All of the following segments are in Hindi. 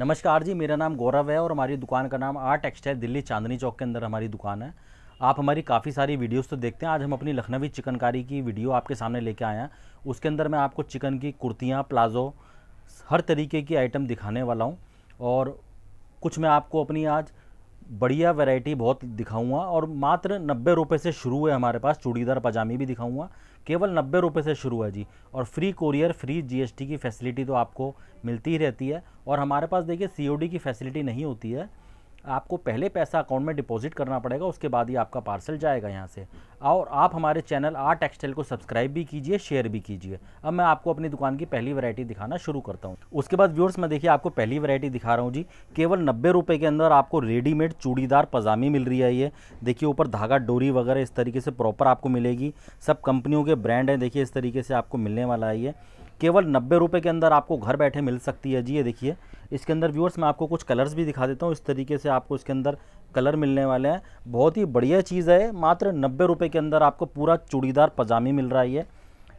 नमस्कार जी मेरा नाम गौरव है और हमारी दुकान का नाम आर्ट टेक्सटाइल दिल्ली चांदनी चौक के अंदर हमारी दुकान है आप हमारी काफ़ी सारी वीडियोस तो देखते हैं आज हम अपनी लखनवी चिकनकारी की वीडियो आपके सामने लेके आए हैं उसके अंदर मैं आपको चिकन की कुर्तियाँ प्लाजो हर तरीके की आइटम दिखाने वाला हूँ और कुछ मैं आपको अपनी आज बढ़िया वेराइटी बहुत दिखाऊँगा और मात्र नब्बे रुपये से शुरू है हमारे पास चूड़ीदार पजामी भी दिखाऊँगा केवल नब्बे रुपये से शुरू है जी और फ्री कोरियर फ्री जीएसटी की फैसिलिटी तो आपको मिलती ही रहती है और हमारे पास देखिए सीओडी की फैसिलिटी नहीं होती है आपको पहले पैसा अकाउंट में डिपॉजिट करना पड़ेगा उसके बाद ही आपका पार्सल जाएगा यहाँ से और आप हमारे चैनल आर टेक्सटाइल को सब्सक्राइब भी कीजिए शेयर भी कीजिए अब मैं आपको अपनी दुकान की पहली वैरायटी दिखाना शुरू करता हूँ उसके बाद व्यूअर्स मैं देखिए आपको पहली वैरायटी दिखा रहा हूँ जी केवल नब्बे रुपये के अंदर आपको रेडीमेड चूड़ीदार पजामी मिल रही है ये देखिए ऊपर धागा डोरी वगैरह इस तरीके से प्रॉपर आपको मिलेगी सब कंपनियों के ब्रांड हैं देखिए इस तरीके से आपको मिलने वाला है ये केवल नब्बे रुपये के अंदर आपको घर बैठे मिल सकती है जी ये देखिए इसके अंदर व्यूअर्स मैं आपको कुछ कलर्स भी दिखा देता हूँ इस तरीके से आपको इसके अंदर कलर मिलने वाले हैं बहुत ही बढ़िया चीज़ है मात्र नब्बे रुपये के अंदर आपको पूरा चूड़ीदार पजामी मिल रहा है ये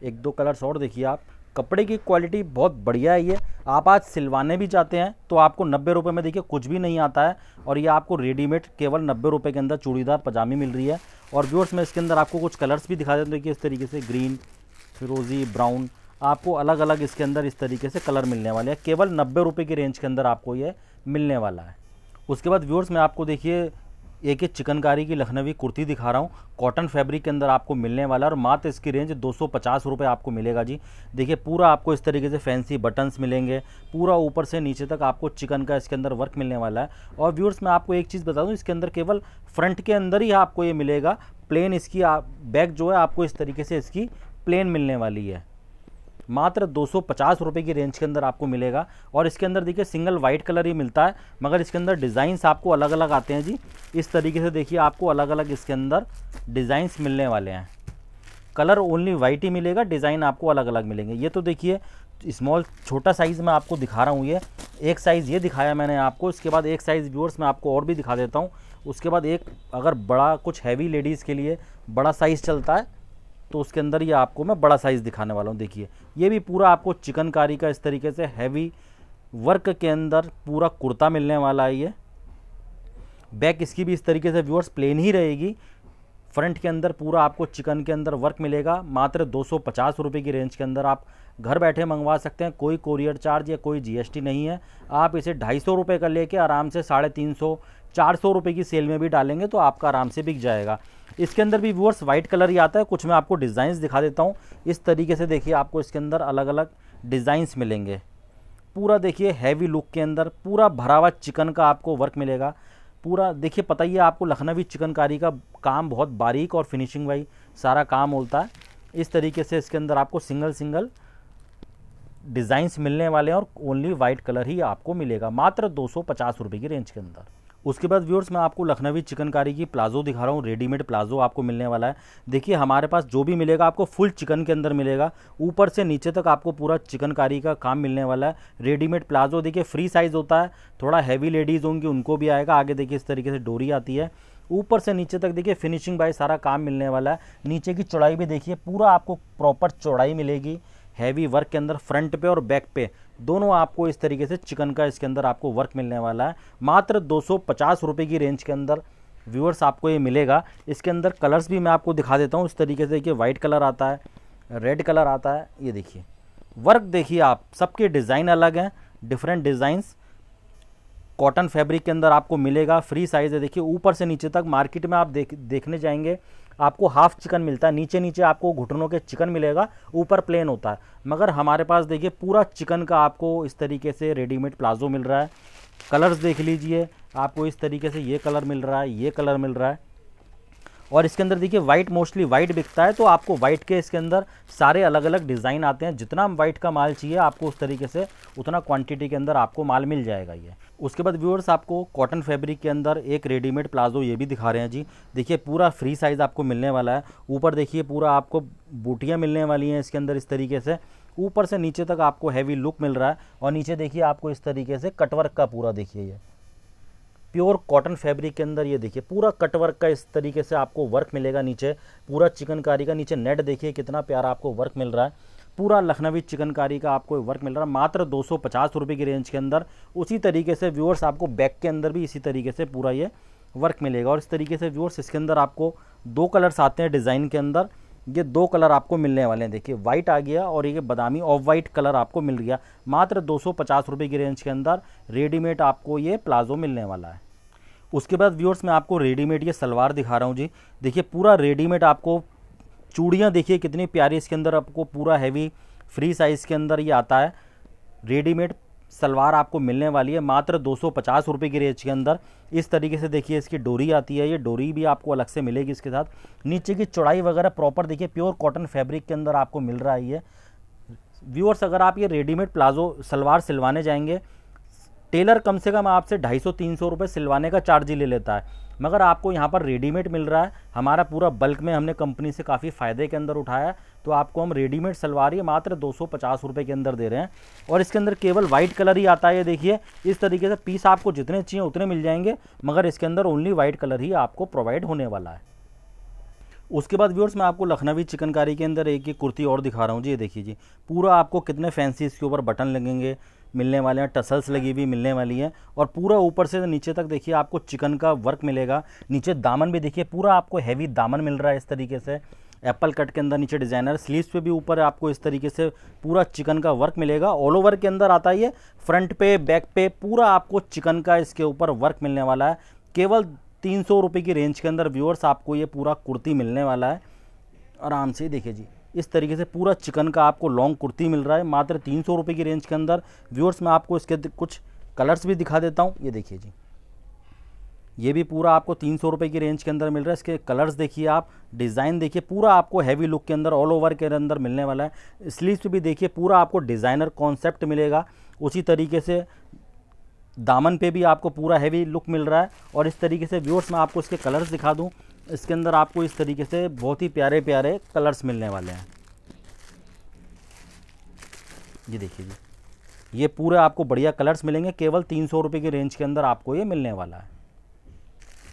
एक दो कलर्स और देखिए आप कपड़े की क्वालिटी बहुत बढ़िया है ये आप आज सिलवाने भी जाते हैं तो आपको नब्बे रुपये में देखिए कुछ भी नहीं आता है और ये आपको रेडीमेड केवल नब्बे रुपये के अंदर चूड़ीदार पजामी मिल रही है और व्यूअर्स में इसके अंदर आपको कुछ कलर्स भी दिखा देते हैं देखिए इस तरीके से ग्रीन फिरोजी ब्राउन आपको अलग अलग इसके अंदर इस तरीके से कलर मिलने वाले हैं केवल नब्बे रुपये की रेंज के अंदर आपको ये मिलने वाला है उसके बाद व्यूअर्स मैं आपको देखिए एक एक चिकनकारी की लखनवी कुर्ती दिखा रहा हूँ कॉटन फैब्रिक के अंदर आपको मिलने वाला है और मात्र इसकी रेंज दो सौ आपको मिलेगा जी देखिए पूरा आपको इस तरीके से फैंसी बटन्स मिलेंगे पूरा ऊपर से नीचे तक आपको चिकन का इसके अंदर वर्क मिलने वाला है और व्यूअर्स मैं आपको एक चीज़ बता दूँ इसके अंदर केवल फ्रंट के अंदर ही आपको ये मिलेगा प्लेन इसकी आप बैक जो है आपको इस तरीके से इसकी प्लेन मिलने वाली है मात्र दो सौ की रेंज के अंदर आपको मिलेगा और इसके अंदर देखिए सिंगल वाइट कलर ही मिलता है मगर इसके अंदर डिज़ाइंस आपको अलग अलग आते हैं जी इस तरीके से देखिए आपको अलग अलग इसके अंदर डिज़ाइंस मिलने वाले हैं कलर ओनली वाइट ही मिलेगा डिज़ाइन आपको अलग अलग मिलेंगे ये तो देखिए स्मॉल छोटा साइज़ में आपको दिखा रहा हूँ ये एक साइज़ ये दिखाया मैंने आपको इसके बाद एक साइज़ व्यूअर्स मैं आपको और भी दिखा देता हूँ उसके बाद एक अगर बड़ा कुछ हैवी लेडीज़ के लिए बड़ा साइज़ चलता है तो उसके अंदर ये आपको मैं बड़ा साइज़ दिखाने वाला हूँ देखिए ये भी पूरा आपको चिकनकारी का इस तरीके से हैवी वर्क के अंदर पूरा कुर्ता मिलने वाला है ये बैक इसकी भी इस तरीके से व्यूअर्स प्लेन ही रहेगी फ्रंट के अंदर पूरा आपको चिकन के अंदर वर्क मिलेगा मात्र दो सौ की रेंज के अंदर आप घर बैठे मंगवा सकते हैं कोई कोरियर चार्ज या कोई जीएसटी नहीं है आप इसे ढाई सौ रुपये का लेके आराम से साढ़े तीन सौ चार सौ रुपये की सेल में भी डालेंगे तो आपका आराम से बिक जाएगा इसके अंदर भी व्यूअर्स वाइट कलर ही आता है कुछ मैं आपको डिज़ाइंस दिखा देता हूँ इस तरीके से देखिए आपको इसके अंदर अलग अलग डिज़ाइंस मिलेंगे पूरा देखिए हैवी लुक के अंदर पूरा भरा हुआ चिकन का आपको वर्क मिलेगा पूरा देखिए पता ही है आपको लखनवी चिकनकारी का काम बहुत बारीक और फिनिशिंग वाई सारा काम होता है इस तरीके से इसके अंदर आपको सिंगल सिंगल डिज़ाइंस मिलने वाले हैं और ओनली वाइट कलर ही आपको मिलेगा मात्र दो सौ की रेंज के अंदर उसके बाद व्यूअर्स मैं आपको लखनवी चिकनकारी की प्लाजो दिखा रहा हूँ रेडीमेड प्लाजो आपको मिलने वाला है देखिए हमारे पास जो भी मिलेगा आपको फुल चिकन के अंदर मिलेगा ऊपर से नीचे तक आपको पूरा चिकनकारी का काम मिलने वाला है रेडीमेड प्लाजो देखिए फ्री साइज़ होता है थोड़ा हैवी लेडीज़ होंगी उनको भी आएगा आगे देखिए इस तरीके से डोरी आती है ऊपर से नीचे तक देखिए फिनिशिंग बाई सारा काम मिलने वाला है नीचे की चौड़ाई भी देखिए पूरा आपको प्रॉपर चौड़ाई मिलेगी हैवी वर्क के अंदर फ्रंट पे और बैक पे दोनों आपको इस तरीके से चिकन का इसके अंदर आपको वर्क मिलने वाला है मात्र दो सौ की रेंज के अंदर व्यूअर्स आपको ये मिलेगा इसके अंदर कलर्स भी मैं आपको दिखा देता हूँ इस तरीके से देखिए वाइट कलर आता है रेड कलर आता है ये देखिए वर्क देखिए आप सबके डिज़ाइन अलग हैं डिफरेंट डिज़ाइंस कॉटन फैब्रिक के अंदर आपको मिलेगा फ्री साइज़ है देखिए ऊपर से नीचे तक मार्केट में आप देख देखने जाएंगे आपको हाफ चिकन मिलता है नीचे नीचे आपको घुटनों के चिकन मिलेगा ऊपर प्लेन होता है मगर हमारे पास देखिए पूरा चिकन का आपको इस तरीके से रेडीमेड प्लाजो मिल रहा है कलर्स देख लीजिए आपको इस तरीके से ये कलर मिल रहा है ये कलर मिल रहा है और इसके अंदर देखिए वाइट मोस्टली वाइट बिकता है तो आपको वाइट के इसके अंदर सारे अलग अलग डिज़ाइन आते हैं जितना वाइट का माल चाहिए आपको उस तरीके से उतना क्वांटिटी के अंदर आपको माल मिल जाएगा ये उसके बाद व्यूअर्स आपको कॉटन फैब्रिक के अंदर एक रेडीमेड प्लाजो ये भी दिखा रहे हैं जी देखिए पूरा फ्री साइज़ आपको मिलने वाला है ऊपर देखिए पूरा आपको बूटियाँ मिलने वाली हैं इसके अंदर इस तरीके से ऊपर से नीचे तक आपको हैवी लुक मिल रहा है और नीचे देखिए आपको इस तरीके से कटवर्क का पूरा देखिए ये प्योर कॉटन फैब्रिक के अंदर ये देखिए पूरा कटवर्क का इस तरीके से आपको वर्क मिलेगा नीचे पूरा चिकनकारी का नीचे नेट देखिए कितना प्यारा आपको वर्क मिल रहा है पूरा लखनवी चिकनकारी का आपको वर्क मिल रहा है मात्र दो सौ की रेंज के अंदर उसी तरीके से व्यूअर्स आपको बैक के अंदर भी इसी तरीके से पूरा ये वर्क मिलेगा और इस तरीके से व्यूअर्स इसके अंदर आपको दो कलर्स आते हैं डिज़ाइन के अंदर ये दो कलर आपको मिलने वाले हैं देखिए वाइट आ गया और ये बादामी ऑफ वाइट कलर आपको मिल गया मात्र दो सौ की रेंज के अंदर रेडीमेड आपको ये प्लाजो मिलने वाला है उसके बाद व्यूअर्स मैं आपको रेडीमेड ये सलवार दिखा रहा हूँ जी देखिए पूरा रेडीमेड आपको चूड़ियाँ देखिए कितनी प्यारी इसके अंदर आपको पूरा हैवी फ्री साइज़ के अंदर ये आता है रेडीमेड सलवार आपको मिलने वाली है मात्र दो सौ की रेंज के अंदर इस तरीके से देखिए इसकी डोरी आती है ये डोरी भी आपको अलग से मिलेगी इसके साथ नीचे की चौड़ाई वगैरह प्रॉपर देखिए प्योर कॉटन फैब्रिक के अंदर आपको मिल रहा है ये व्यूअर्स अगर आप ये रेडीमेड प्लाजो सलवार सिलवाने जाएंगे टेलर कम से कम आपसे ढाई सौ तीन सौ रुपये सिलवाने का चार्ज ही ले लेता है मगर आपको यहाँ पर रेडीमेड मिल रहा है हमारा पूरा बल्क में हमने कंपनी से काफ़ी फ़ायदे के अंदर उठाया तो आपको हम रेडीमेड सलवार ये मात्र दो सौ के अंदर दे रहे हैं और इसके अंदर केवल वाइट कलर ही आता है देखिए इस तरीके से पीस आपको जितने चाहिए उतने मिल जाएंगे मगर इसके अंदर ओनली वाइट कलर ही आपको प्रोवाइड होने वाला है उसके बाद व्यूअर्स मैं आपको लखनवी चिकनकारी के अंदर एक ये कुर्ती और दिखा रहा हूँ जी ये देखिए जी पूरा आपको कितने फैंसी इसके ऊपर बटन लगेंगे मिलने वाले हैं टसल्स लगी हुई मिलने वाली है और पूरा ऊपर से नीचे तक देखिए आपको चिकन का वर्क मिलेगा नीचे दामन भी देखिए पूरा आपको हैवी दामन मिल रहा है इस तरीके से एप्पल कट के अंदर नीचे डिज़ाइनर स्लीव्स पे भी ऊपर आपको इस तरीके से पूरा चिकन का वर्क मिलेगा ऑल ओवर के अंदर आता ही है फ्रंट पे बैक पे पूरा आपको चिकन का इसके ऊपर वर्क मिलने वाला है केवल तीन सौ रुपये की रेंज के अंदर व्यूअर्स आपको ये पूरा कुर्ती मिलने वाला है आराम से देखिए जी इस तरीके से पूरा चिकन का आपको लॉन्ग कुर्ती मिल रहा है मात्र तीन सौ की रेंज के अंदर व्यूअर्स मैं आपको इसके कुछ कलर्स भी दिखा देता हूँ ये देखिए जी ये भी पूरा आपको तीन सौ की रेंज के अंदर मिल रहा है इसके कलर्स देखिए आप डिज़ाइन देखिए पूरा आपको हैवी लुक के अंदर ऑल ओवर के अंदर मिलने वाला है स्लीव्स भी देखिए पूरा आपको डिज़ाइनर कॉन्सेप्ट मिलेगा उसी तरीके से दामन पे भी आपको पूरा हैवी लुक मिल रहा है और इस तरीके से व्यूअर्स मैं आपको इसके कलर्स दिखा दूँ इसके अंदर आपको इस तरीके से बहुत ही प्यारे प्यारे कलर्स मिलने वाले हैं ये देखिए जी ये पूरे आपको बढ़िया कलर्स मिलेंगे केवल तीन सौ रुपये की रेंज के अंदर आपको ये मिलने वाला है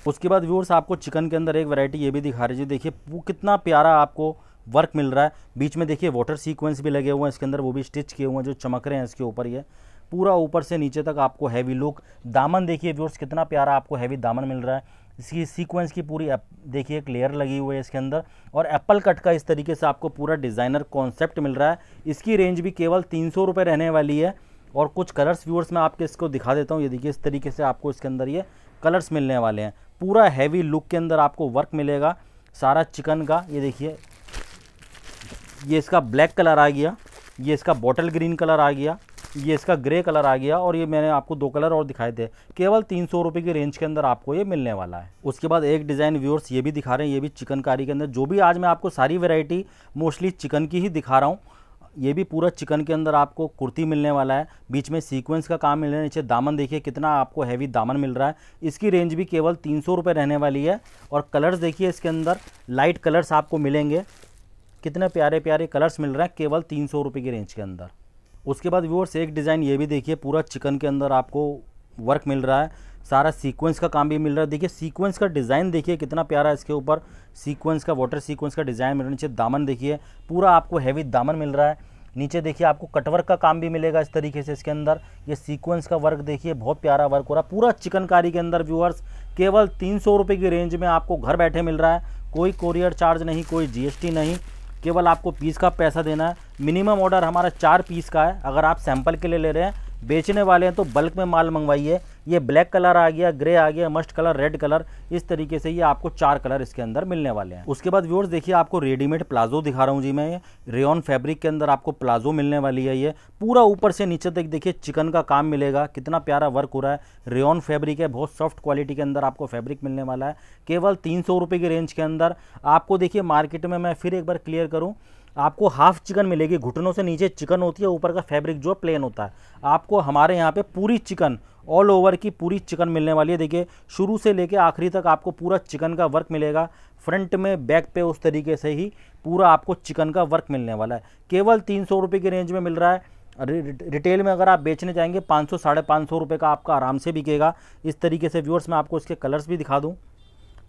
उसके बाद व्यूअर्स आपको चिकन के अंदर एक वैरायटी ये भी दिखा रही है देखिए कितना प्यारा आपको वर्क मिल रहा है बीच में देखिए वाटर सीक्वेंस भी लगे हुए हैं इसके अंदर वो भी स्टिच किए हुए हैं जो चमक रहे हैं इसके ऊपर ये पूरा ऊपर से नीचे तक आपको हैवी लुक दामन देखिए व्यूर्स कितना प्यारा आपको हैवी दामन मिल रहा है इसकी सीक्वेंस की पूरी देखिए एक लेयर लगी हुई है इसके अंदर और एप्पल कट का इस तरीके से आपको पूरा डिज़ाइनर कॉन्सेप्ट मिल रहा है इसकी रेंज भी केवल तीन सौ रहने वाली है और कुछ कलर्स व्यूअर्स मैं आपके इसको दिखा देता हूँ ये देखिए इस तरीके से आपको इसके अंदर ये कलर्स मिलने वाले हैं पूरा हैवी लुक के अंदर आपको वर्क मिलेगा सारा चिकन का ये देखिए ये इसका ब्लैक कलर आ गया ये इसका बॉटल ग्रीन कलर आ गया ये इसका ग्रे कलर आ गया और ये मैंने आपको दो कलर और दिखाए थे केवल तीन सौ रुपये की रेंज के अंदर आपको ये मिलने वाला है उसके बाद एक डिज़ाइन व्यूअर्स ये भी दिखा रहे हैं ये भी चिकनकारी के अंदर जो भी आज मैं आपको सारी वेराइटी मोस्टली चिकन की ही दिखा रहा हूँ ये भी पूरा चिकन के अंदर आपको कुर्ती मिलने वाला है बीच में सीक्वेंस का काम मिल रहा है नीचे दामन देखिए कितना आपको हैवी दामन मिल रहा है इसकी रेंज भी केवल तीन सौ रुपये रहने वाली है और कलर्स देखिए इसके अंदर लाइट कलर्स आपको मिलेंगे कितने प्यारे प्यारे कलर्स मिल रहे हैं केवल तीन सौ रुपये की रेंज के अंदर उसके बाद व्यूअर्स एक डिज़ाइन ये भी देखिए पूरा चिकन के अंदर आपको वर्क मिल रहा है सारा सीक्वेंस का काम भी मिल रहा है देखिए सीक्वेंस का डिज़ाइन देखिए कितना प्यारा है इसके ऊपर सीक्वेंस का वाटर सीक्वेंस का डिज़ाइन मिल रहा है नीचे दामन देखिए पूरा आपको हैवी दामन मिल रहा है नीचे देखिए आपको कटवर्क का काम भी मिलेगा इस तरीके से इसके अंदर ये सीक्वेंस का वर्क देखिए बहुत प्यारा वर्क हो रहा है पूरा चिकनकारी के अंदर व्यूअर्स केवल तीन सौ की रेंज में आपको घर बैठे मिल रहा है कोई कोरियर चार्ज नहीं कोई जीएसटी नहीं केवल आपको पीस का पैसा देना है मिनिमम ऑर्डर हमारा चार पीस का है अगर आप सैंपल के लिए ले रहे हैं बेचने वाले हैं तो बल्क में माल मंगवाइए ये ब्लैक कलर आ गया ग्रे आ गया मस्ट कलर रेड कलर इस तरीके से ये आपको चार कलर इसके अंदर मिलने वाले हैं उसके बाद व्यूअर्स देखिए आपको रेडीमेड प्लाजो दिखा रहा हूँ जी मैं रेन फैब्रिक के अंदर आपको प्लाजो मिलने वाली है ये पूरा ऊपर से नीचे तक देखिए चिकन का काम मिलेगा कितना प्यारा वर्क हो रहा है रेन फैब्रिक है बहुत सॉफ्ट क्वालिटी के अंदर आपको फैब्रिक मिलने वाला है केवल तीन सौ की रेंज के अंदर आपको देखिए मार्केट में मैं फिर एक बार क्लियर करूँ आपको हाफ चिकन मिलेगी घुटनों से नीचे चिकन होती है ऊपर का फैब्रिक जो प्लेन होता है आपको हमारे यहाँ पे पूरी चिकन ऑल ओवर की पूरी चिकन मिलने वाली है देखिए शुरू से लेके आखिरी तक आपको पूरा चिकन का वर्क मिलेगा फ्रंट में बैक पे उस तरीके से ही पूरा आपको चिकन का वर्क मिलने वाला है केवल तीन सौ रुपये की रेंज में मिल रहा है रिटेल में अगर आप बेचने जाएंगे पाँच सौ साढ़े पाँच सौ रुपये का आपका आराम से बिकेगा इस तरीके से व्यूअर्स मैं आपको इसके कलर्स भी दिखा दूँ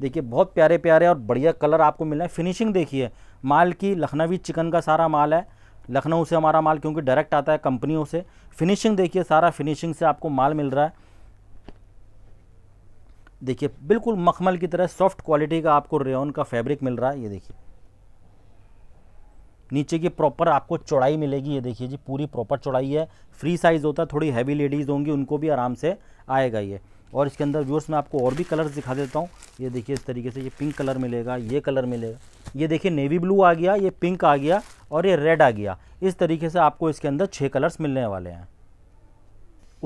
देखिए बहुत प्यारे प्यारे और बढ़िया कलर आपको मिल रहे हैं फिनिशिंग देखिए माल की लखनवी चिकन का सारा माल है लखनऊ से हमारा माल क्योंकि डायरेक्ट आता है कंपनियों से फिनिशिंग देखिए सारा फिनिशिंग से आपको माल मिल रहा है देखिए बिल्कुल मखमल की तरह सॉफ्ट क्वालिटी का आपको रेन का फैब्रिक मिल रहा है ये देखिए नीचे की प्रॉपर आपको चौड़ाई मिलेगी ये देखिए जी पूरी प्रॉपर चौड़ाई है फ्री साइज़ होता है थोड़ी हैवी लेडीज़ होंगी उनको भी आराम से आएगा ये और इसके अंदर व्यूअर्स मैं आपको और भी कलर्स दिखा देता हूँ ये देखिए इस तरीके से ये पिंक कलर मिलेगा ये कलर मिलेगा ये देखिए नेवी ब्लू आ गया ये पिंक आ गया और ये रेड आ गया इस तरीके से आपको इसके अंदर छः कलर्स मिलने वाले हैं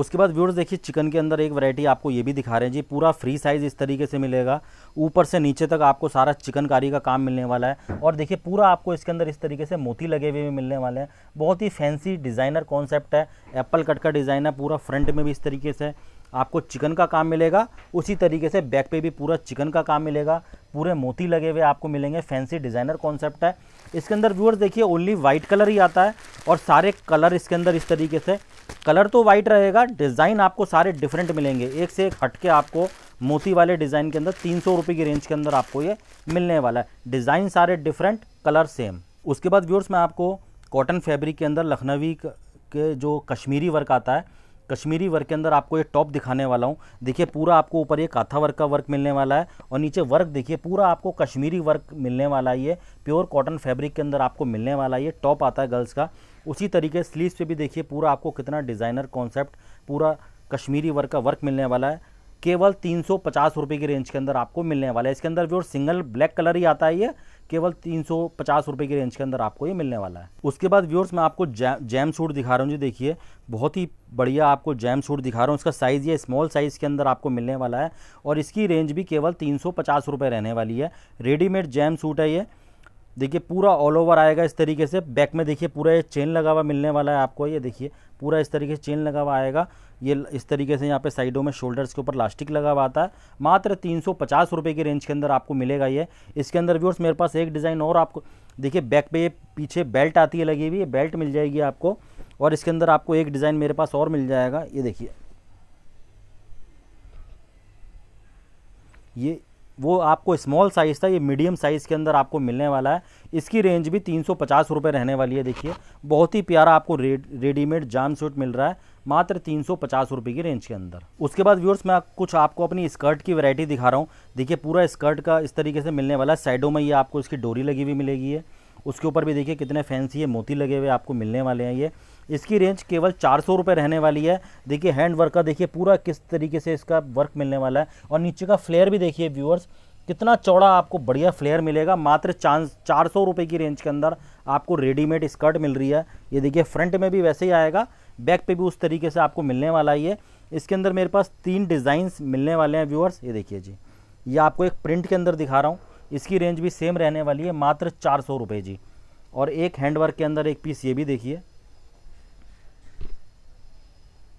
उसके बाद व्यूअर्स देखिए चिकन के अंदर एक वैरायटी आपको ये भी दिखा रहे हैं जी पूरा फ्री साइज़ इस तरीके से मिलेगा ऊपर से नीचे तक आपको सारा चिकनकारी का काम मिलने वाला है और देखिए पूरा आपको इसके अंदर इस तरीके से मोती लगे हुए भी मिलने वाले हैं बहुत ही फैंसी डिज़ाइनर कॉन्सेप्ट है एप्पल कट का डिज़ाइन है पूरा फ्रंट में भी इस तरीके से आपको चिकन का काम मिलेगा उसी तरीके से बैक पे भी पूरा चिकन का काम मिलेगा पूरे मोती लगे हुए आपको मिलेंगे फैंसी डिज़ाइनर कॉन्सेप्ट है इसके अंदर व्यूअर्स देखिए ओनली वाइट कलर ही आता है और सारे कलर इसके अंदर इस तरीके से कलर तो वाइट रहेगा डिज़ाइन आपको सारे डिफरेंट मिलेंगे एक से एक हटके आपको मोती वाले डिज़ाइन के अंदर तीन सौ की रेंज के अंदर आपको ये मिलने वाला है डिज़ाइन सारे डिफरेंट कलर सेम उसके बाद व्यूअर्स मैं आपको कॉटन फैब्रिक के अंदर लखनवी के जो कश्मीरी वर्क आता है कश्मीरी वर्क के अंदर आपको ये टॉप दिखाने वाला हूँ देखिए पूरा आपको ऊपर ये काथा वर्क का वर्क मिलने वाला है और नीचे वर्क देखिए पूरा आपको कश्मीरी वर्क मिलने वाला है ये प्योर कॉटन फैब्रिक के अंदर आपको मिलने वाला ये टॉप आता है गर्ल्स का उसी तरीके स्लीव्स पे भी देखिए पूरा आपको कितना डिज़ाइनर कॉन्सेप्ट पूरा कश्मीरी वर्क का वर्क मिलने वाला है केवल तीन सौ पचास रुपये की रेंज के अंदर आपको मिलने वाला है इसके अंदर भी और सिंगल ब्लैक कलर ही आता है ये केवल तीन सौ पचास रुपये की रेंज के अंदर आपको ये मिलने वाला है उसके बाद व्यूअर्स मैं आपको जै, जैम सूट दिखा रहा हूँ जी देखिए बहुत ही बढ़िया आपको जैम सूट दिखा रहा हूँ इसका साइज़ ये स्मॉल साइज़ के अंदर आपको मिलने वाला है और इसकी रेंज भी केवल तीन सौ पचास रुपये रहने वाली है रेडीमेड जैम सूट है ये देखिए पूरा ऑल ओवर आएगा इस तरीके से बैक में देखिए पूरा ये चेन लगा हुआ मिलने वाला है आपको ये देखिए पूरा इस तरीके से चेन लगा हुआ आएगा ये इस तरीके से यहाँ पे साइडों में शोल्डर्स के ऊपर लास्टिक लगा हुआ आता है मात्र तीन सौ की रेंज के अंदर आपको मिलेगा ये इसके अंदर व्यूअर्स मेरे पास एक डिज़ाइन और आपको देखिए बैक पे पीछे बेल्ट आती है लगी हुई ये बेल्ट मिल जाएगी आपको और इसके अंदर आपको एक डिज़ाइन मेरे पास और मिल जाएगा ये देखिए ये वो आपको स्मॉल साइज़ था ये मीडियम साइज़ के अंदर आपको मिलने वाला है इसकी रेंज भी तीन सौ रहने वाली है देखिए बहुत ही प्यारा आपको रेडीमेड जाम सूट मिल रहा है मात्र तीन सौ की रेंज के अंदर उसके बाद व्यूअर्स मैं कुछ आपको अपनी स्कर्ट की वैरायटी दिखा रहा हूँ देखिए पूरा स्कर्ट का इस तरीके से मिलने वाला है साइडों में ये आपको इसकी डोरी लगी हुई मिलेगी है उसके ऊपर भी देखिए कितने फैंसी है मोती लगे हुए आपको मिलने वाले हैं ये इसकी रेंज केवल चार सौ रुपये रहने वाली है देखिए हैंड वर्क का देखिए पूरा किस तरीके से इसका वर्क मिलने वाला है और नीचे का फ्लेयर भी देखिए व्यूअर्स कितना चौड़ा आपको बढ़िया फ्लेयर मिलेगा मात्र चांस चार सौ रुपये की रेंज के अंदर आपको रेडीमेड स्कर्ट मिल रही है ये देखिए फ्रंट में भी वैसे ही आएगा बैक पे भी उस तरीके से आपको मिलने वाला ही है इसके अंदर मेरे पास तीन डिज़ाइंस मिलने वाले हैं व्यूअर्स ये देखिए जी ये आपको एक प्रिंट के अंदर दिखा रहा हूँ इसकी रेंज भी सेम रहने वाली है मात्र चार सौ रुपये जी और एक हैंडवर्क के अंदर एक पीस ये भी देखिए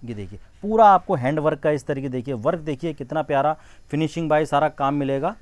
ये देखिए पूरा आपको हैंड वर्क का इस तरीके देखिए वर्क देखिए कितना प्यारा फिनिशिंग बाई सारा काम मिलेगा